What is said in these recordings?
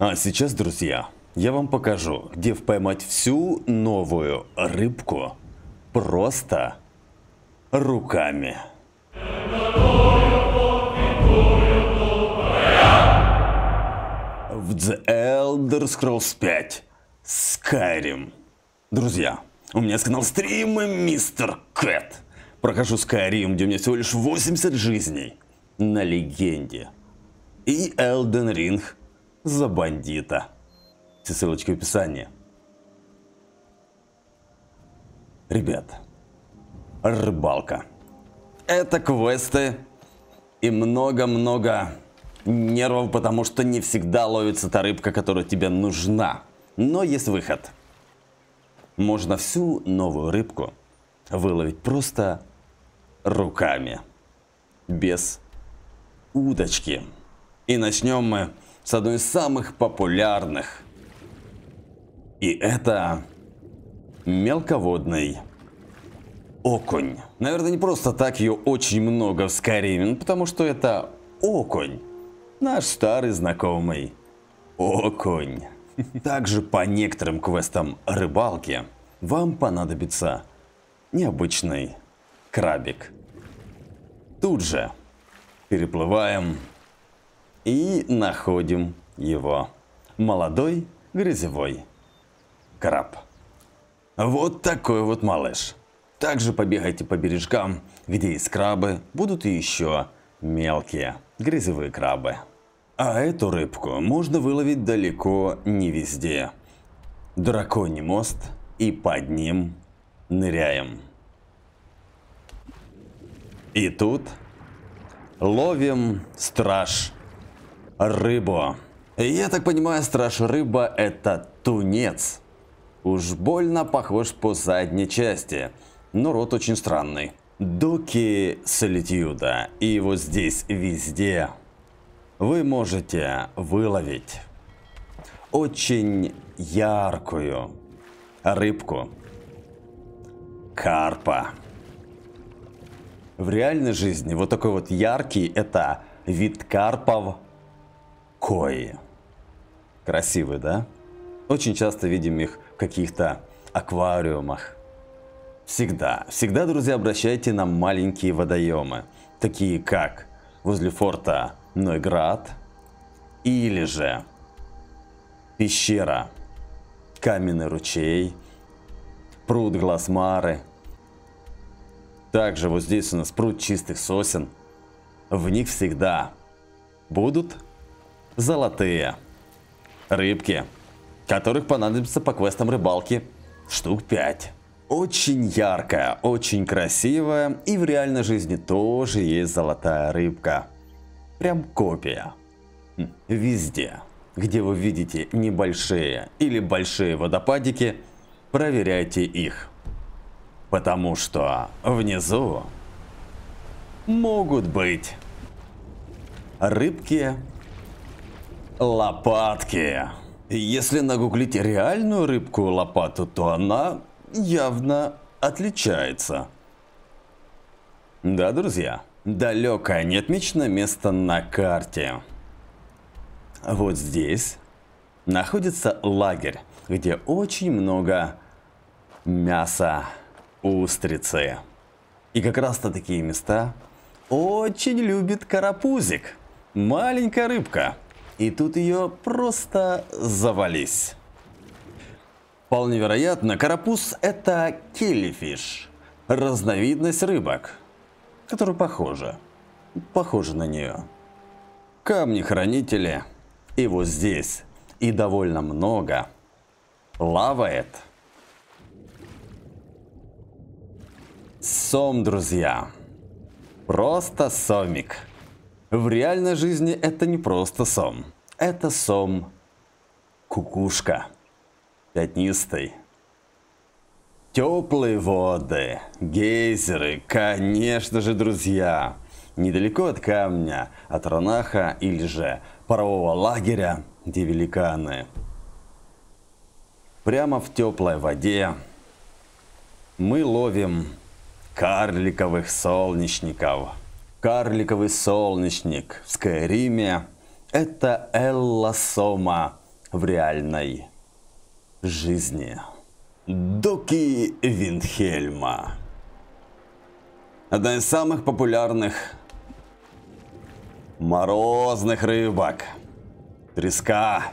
А сейчас, друзья, я вам покажу, где поймать всю новую рыбку просто руками. В The Elder Scrolls 5 Skyrim. Друзья, у меня с канал стрима Мистер Кэт. Прохожу Skyrim, где у меня всего лишь 80 жизней на легенде. И Elden Ring за бандита. Все ссылочки в описании. Ребят, рыбалка. Это квесты и много-много нервов, потому что не всегда ловится та рыбка, которая тебе нужна. Но есть выход. Можно всю новую рыбку выловить просто руками. Без удочки. И начнем мы с одной из самых популярных. И это мелководный окунь. Наверное, не просто так ее очень много в Скайриме, потому что это окунь. Наш старый знакомый окунь. Также по некоторым квестам рыбалки вам понадобится необычный крабик. Тут же переплываем и находим его. Молодой грязевой краб. Вот такой вот малыш. Также побегайте по бережкам, где есть крабы будут и еще мелкие грязевые крабы. А эту рыбку можно выловить далеко не везде. Драконий мост и под ним ныряем. И тут ловим страж рыбу. Я так понимаю, страж рыба это тунец. Уж больно похож по задней части, но рот очень странный. Доки Солитьюда, и вот здесь везде вы можете выловить очень яркую рыбку, карпа. В реальной жизни вот такой вот яркий это вид карпов кои. Красивые, да? Очень часто видим их в каких-то аквариумах. Всегда, всегда, друзья, обращайте на маленькие водоемы, такие как возле форта Нойград или же пещера, каменный ручей, пруд Гласмары. Также вот здесь у нас пруд чистых сосен. В них всегда будут золотые рыбки, которых понадобится по квестам рыбалки штук 5. Очень яркая, очень красивая и в реальной жизни тоже есть золотая рыбка. Прям копия. Везде, где вы видите небольшие или большие водопадики, проверяйте их. Потому что внизу могут быть рыбки Лопатки. Если нагуглить реальную рыбку-лопату, то она явно отличается. Да, друзья, далекое не место на карте. Вот здесь находится лагерь, где очень много мяса устрицы. И как раз-то такие места очень любит карапузик, маленькая рыбка. И тут ее просто завались. Вполне вероятно, карапуз – это килифиш, разновидность рыбок, которая похожа, похожа на нее. Камни-хранители, и вот здесь, и довольно много, лавает. Сом, друзья, просто сомик. В реальной жизни это не просто сом. Это сом кукушка. Пятнистый. Теплые воды, гейзеры, конечно же, друзья. Недалеко от камня, от Ранаха или же парового лагеря, где великаны. Прямо в теплой воде мы ловим карликовых солнечников. Карликовый солнечник в Скайриме – это Элла Сома в реальной жизни. Доки Винхельма. Одна из самых популярных морозных рыбок. Треска.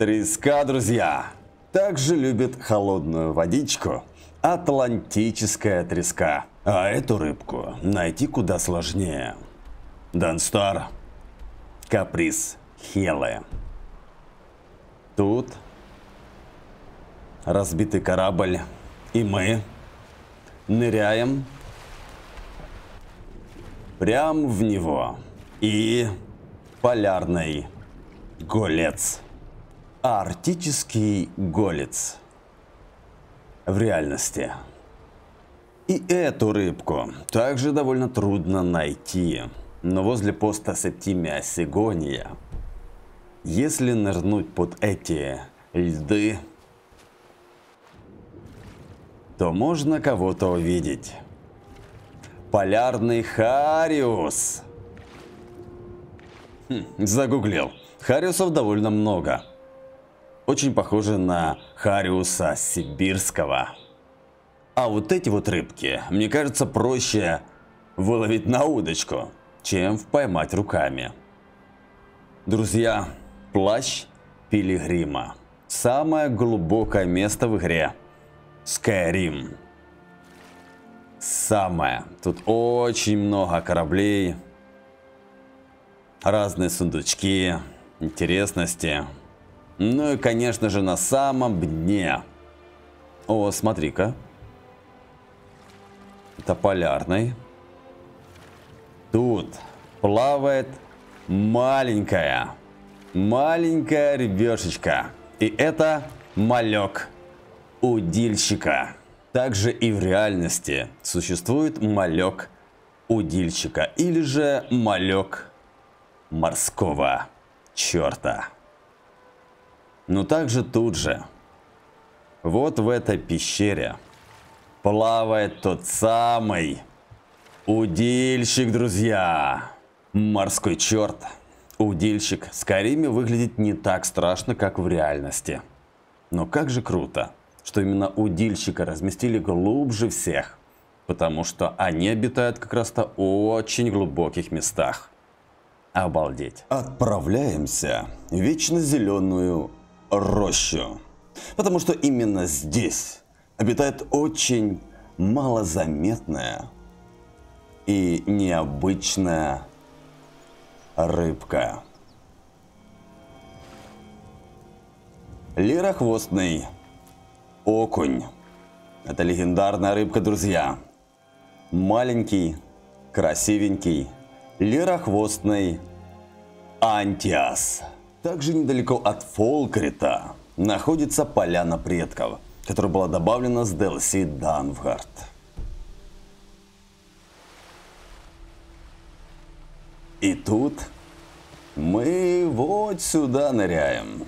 Треска, друзья. Также любит холодную водичку. Атлантическая треска. А эту рыбку найти куда сложнее. Данстар. Каприз Хелы. Тут разбитый корабль. И мы ныряем прям в него. И полярный голец. Арктический голец. В реальности. И эту рыбку также довольно трудно найти. Но возле поста Септимия Сигония, если нырнуть под эти льды, то можно кого-то увидеть. Полярный Хариус. Хм, загуглил. Хариусов довольно много. Очень похоже на Хариуса Сибирского. А вот эти вот рыбки, мне кажется, проще выловить на удочку, чем поймать руками. Друзья, плащ Пилигрима. Самое глубокое место в игре. Скайрим. Самое. Тут очень много кораблей. Разные сундучки, интересности. Ну и, конечно же, на самом дне. О, смотри-ка тополярной. Тут плавает маленькая, маленькая рыбешечка. И это малек удильщика. Также и в реальности существует малек удильщика или же малек морского черта. Но также тут же, вот в этой пещере – плавает тот самый удильщик, друзья. Морской черт. Удильщик с Карими выглядит не так страшно, как в реальности. Но как же круто, что именно удильщика разместили глубже всех. Потому что они обитают как раз-то очень глубоких местах. Обалдеть. Отправляемся в вечно зеленую рощу. Потому что именно здесь обитает очень малозаметная и необычная рыбка. Лирохвостный окунь. Это легендарная рыбка, друзья. Маленький, красивенький, лирохвостный антиас. Также недалеко от Фолкрита находится поляна предков – которая была добавлена с DLC Данвгард. И тут мы вот сюда ныряем.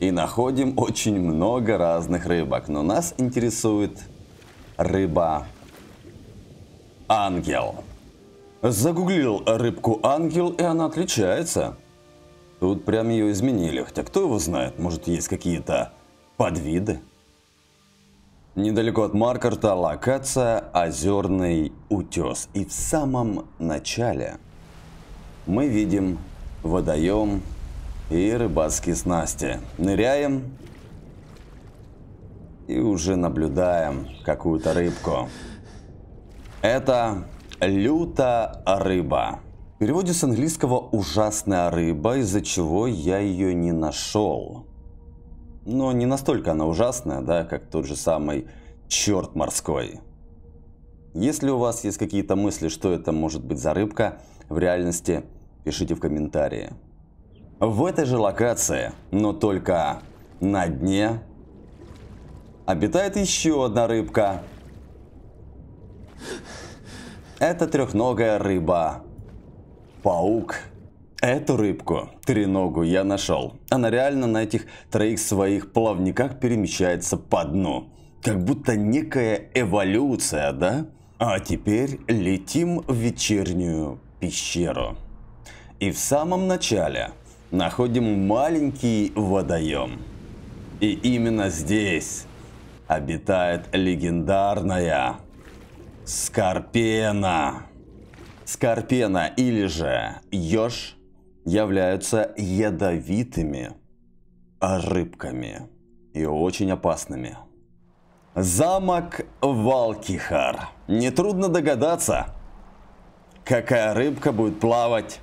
И находим очень много разных рыбок, но нас интересует рыба ангел. Загуглил рыбку ангел, и она отличается. Тут прям ее изменили, хотя кто его знает, может есть какие-то подвиды. Недалеко от Маркарта локация Озерный утес. И в самом начале мы видим водоем и рыбацкие снасти. Ныряем и уже наблюдаем какую-то рыбку. Это люта рыба. В переводе с английского «ужасная рыба», из-за чего я ее не нашел но не настолько она ужасная, да, как тот же самый черт морской. Если у вас есть какие-то мысли, что это может быть за рыбка, в реальности пишите в комментарии. В этой же локации, но только на дне, обитает еще одна рыбка. Это трехногая рыба. Паук. Эту рыбку, треногу, я нашел. Она реально на этих троих своих плавниках перемещается по дну. Как будто некая эволюция, да? А теперь летим в вечернюю пещеру. И в самом начале находим маленький водоем. И именно здесь обитает легендарная Скорпена. Скорпена или же Ёж являются ядовитыми рыбками и очень опасными. Замок Валкихар. Нетрудно догадаться, какая рыбка будет плавать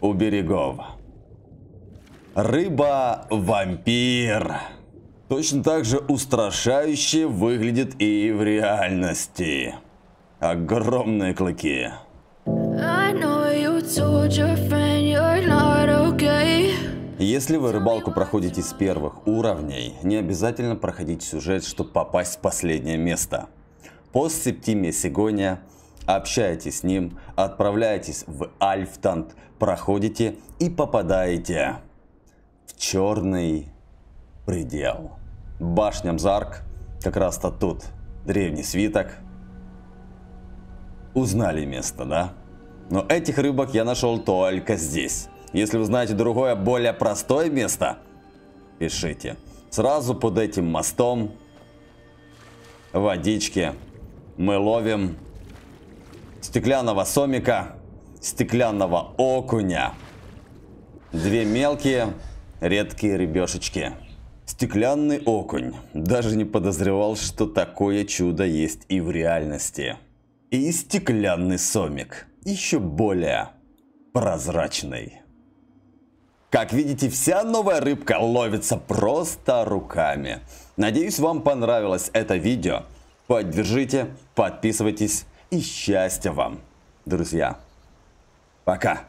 у берегов. Рыба-вампир. Точно так же устрашающе выглядит и в реальности. Огромные клыки. Если вы рыбалку проходите с первых уровней, не обязательно проходить сюжет, чтобы попасть в последнее место. Пост Септимия Сигония, общаетесь с ним, отправляетесь в Альфтант, проходите и попадаете в черный предел. Башня Мзарк как раз-то тут. Древний свиток. Узнали место, да? Но этих рыбок я нашел только здесь. Если вы знаете другое, более простое место, пишите. Сразу под этим мостом водички мы ловим стеклянного сомика, стеклянного окуня. Две мелкие, редкие рыбешечки. Стеклянный окунь. Даже не подозревал, что такое чудо есть и в реальности и стеклянный сомик, еще более прозрачный. Как видите, вся новая рыбка ловится просто руками. Надеюсь, вам понравилось это видео. Поддержите, подписывайтесь и счастья вам, друзья. Пока.